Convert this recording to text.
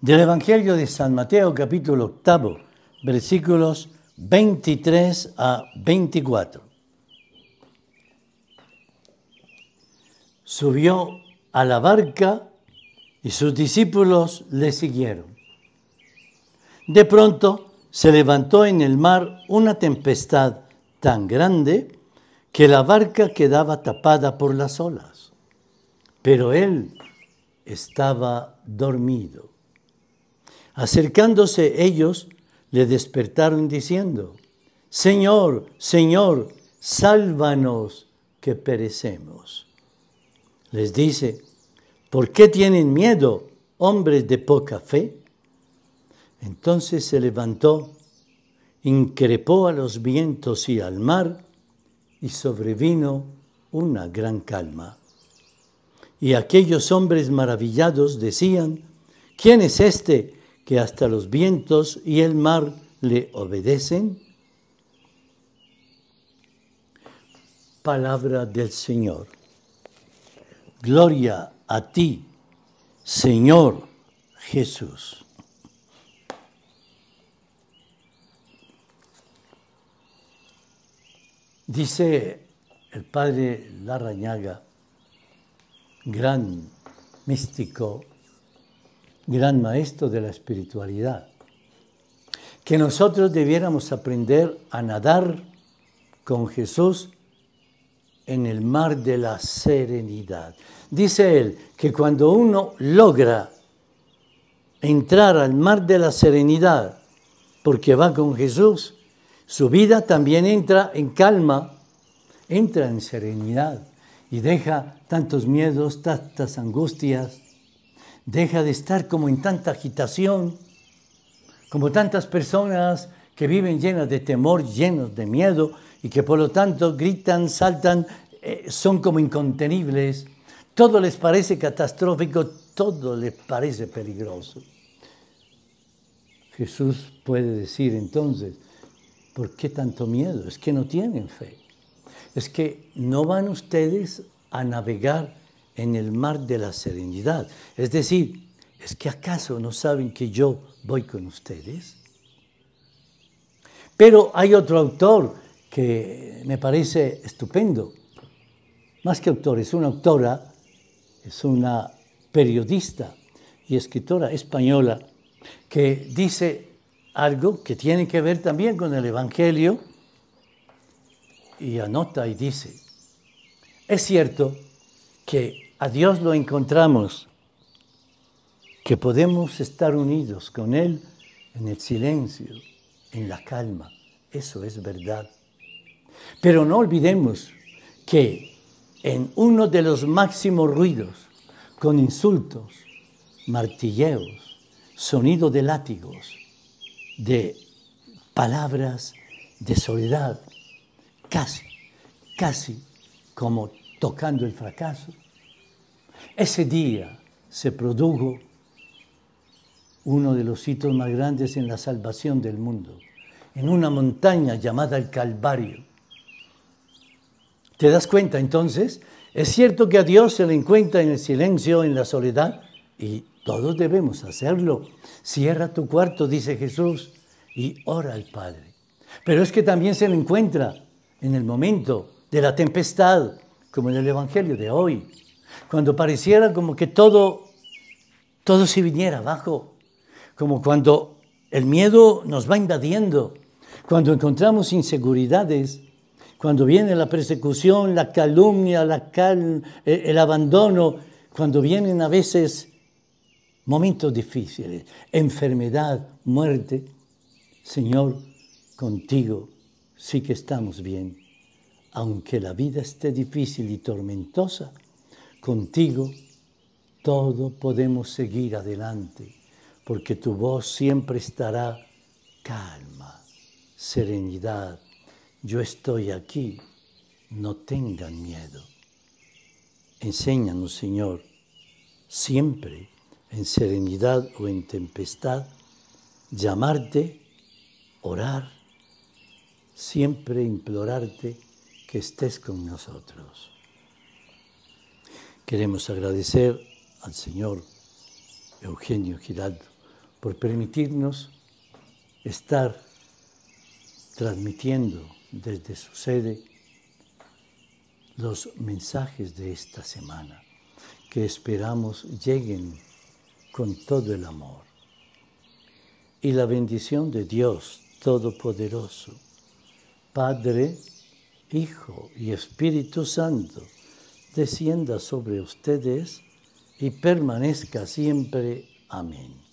Del Evangelio de San Mateo capítulo octavo, versículos 23 a 24. Subió a la barca y sus discípulos le siguieron. De pronto se levantó en el mar una tempestad tan grande que la barca quedaba tapada por las olas, pero él estaba dormido. Acercándose ellos, le despertaron diciendo, Señor, Señor, sálvanos que perecemos. Les dice, ¿por qué tienen miedo, hombres de poca fe? Entonces se levantó, increpó a los vientos y al mar, y sobrevino una gran calma. Y aquellos hombres maravillados decían, ¿quién es este? que hasta los vientos y el mar le obedecen? Palabra del Señor. Gloria a ti, Señor Jesús. Dice el padre Larrañaga, gran místico gran maestro de la espiritualidad, que nosotros debiéramos aprender a nadar con Jesús en el mar de la serenidad. Dice él que cuando uno logra entrar al mar de la serenidad porque va con Jesús, su vida también entra en calma, entra en serenidad y deja tantos miedos, tantas angustias, Deja de estar como en tanta agitación, como tantas personas que viven llenas de temor, llenos de miedo y que por lo tanto gritan, saltan, eh, son como incontenibles. Todo les parece catastrófico, todo les parece peligroso. Jesús puede decir entonces, ¿por qué tanto miedo? Es que no tienen fe. Es que no van ustedes a navegar en el mar de la serenidad. Es decir, ¿es que acaso no saben que yo voy con ustedes? Pero hay otro autor que me parece estupendo. Más que autor, es una autora, es una periodista y escritora española que dice algo que tiene que ver también con el Evangelio y anota y dice, es cierto que a Dios lo encontramos, que podemos estar unidos con Él en el silencio, en la calma. Eso es verdad. Pero no olvidemos que en uno de los máximos ruidos, con insultos, martilleos, sonido de látigos, de palabras de soledad, casi, casi como tocando el fracaso, ese día se produjo uno de los hitos más grandes en la salvación del mundo, en una montaña llamada el Calvario. ¿Te das cuenta entonces? Es cierto que a Dios se le encuentra en el silencio, en la soledad, y todos debemos hacerlo. Cierra tu cuarto, dice Jesús, y ora al Padre. Pero es que también se le encuentra en el momento de la tempestad, como en el Evangelio de hoy cuando pareciera como que todo, todo se viniera abajo, como cuando el miedo nos va invadiendo, cuando encontramos inseguridades, cuando viene la persecución, la calumnia, la eh, el abandono, cuando vienen a veces momentos difíciles, enfermedad, muerte, Señor, contigo sí que estamos bien, aunque la vida esté difícil y tormentosa Contigo todo podemos seguir adelante, porque tu voz siempre estará calma, serenidad. Yo estoy aquí, no tengan miedo. Enséñanos, Señor, siempre en serenidad o en tempestad, llamarte, orar, siempre implorarte que estés con nosotros. Queremos agradecer al señor Eugenio Giraldo por permitirnos estar transmitiendo desde su sede los mensajes de esta semana que esperamos lleguen con todo el amor. Y la bendición de Dios Todopoderoso, Padre, Hijo y Espíritu Santo, descienda sobre ustedes y permanezca siempre. Amén.